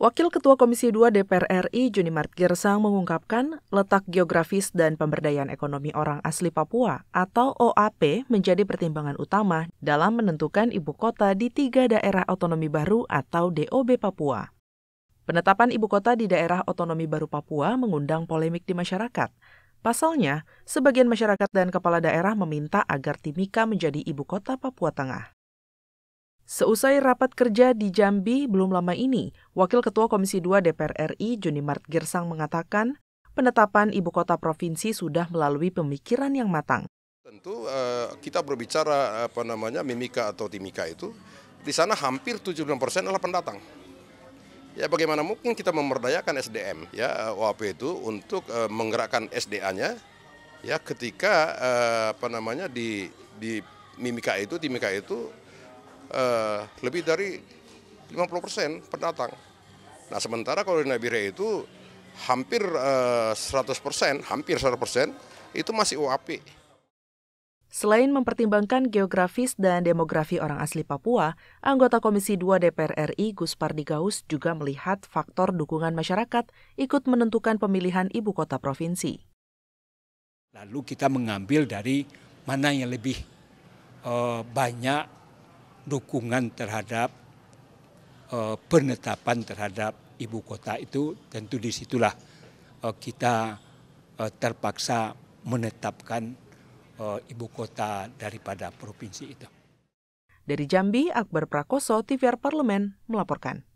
Wakil Ketua Komisi 2 DPR RI Juni Mart Gersang mengungkapkan letak geografis dan pemberdayaan ekonomi orang asli Papua atau OAP menjadi pertimbangan utama dalam menentukan ibu kota di tiga daerah otonomi baru atau DOB Papua. Penetapan ibu kota di daerah otonomi baru Papua mengundang polemik di masyarakat. Pasalnya, sebagian masyarakat dan kepala daerah meminta agar Timika menjadi ibu kota Papua Tengah. Seusai rapat kerja di Jambi belum lama ini, Wakil Ketua Komisi 2 DPR RI Juni Mart Girsang mengatakan, penetapan ibu kota provinsi sudah melalui pemikiran yang matang. Tentu eh, kita berbicara apa namanya mimika atau timika itu, di sana hampir puluh persen adalah pendatang. Ya bagaimana mungkin kita memerdayakan SDM ya UAP eh, itu untuk eh, menggerakkan SDA-nya ya ketika apa namanya di di mimika itu timika itu Eh, lebih dari 50% pendatang. Nah sementara kalau di Nabire itu hampir eh, 100%, hampir 100% itu masih UAP. Selain mempertimbangkan geografis dan demografi orang asli Papua, anggota Komisi 2 DPR RI Gus Pardigaus juga melihat faktor dukungan masyarakat ikut menentukan pemilihan ibu kota provinsi. Lalu kita mengambil dari mana yang lebih eh, banyak dukungan terhadap uh, penetapan terhadap ibu kota itu tentu disitulah uh, eh, kita uh, terpaksa menetapkan uh, ibu kota daripada provinsi itu. Dari Jambi, Akbar Prakoso, TVR Parlemen melaporkan.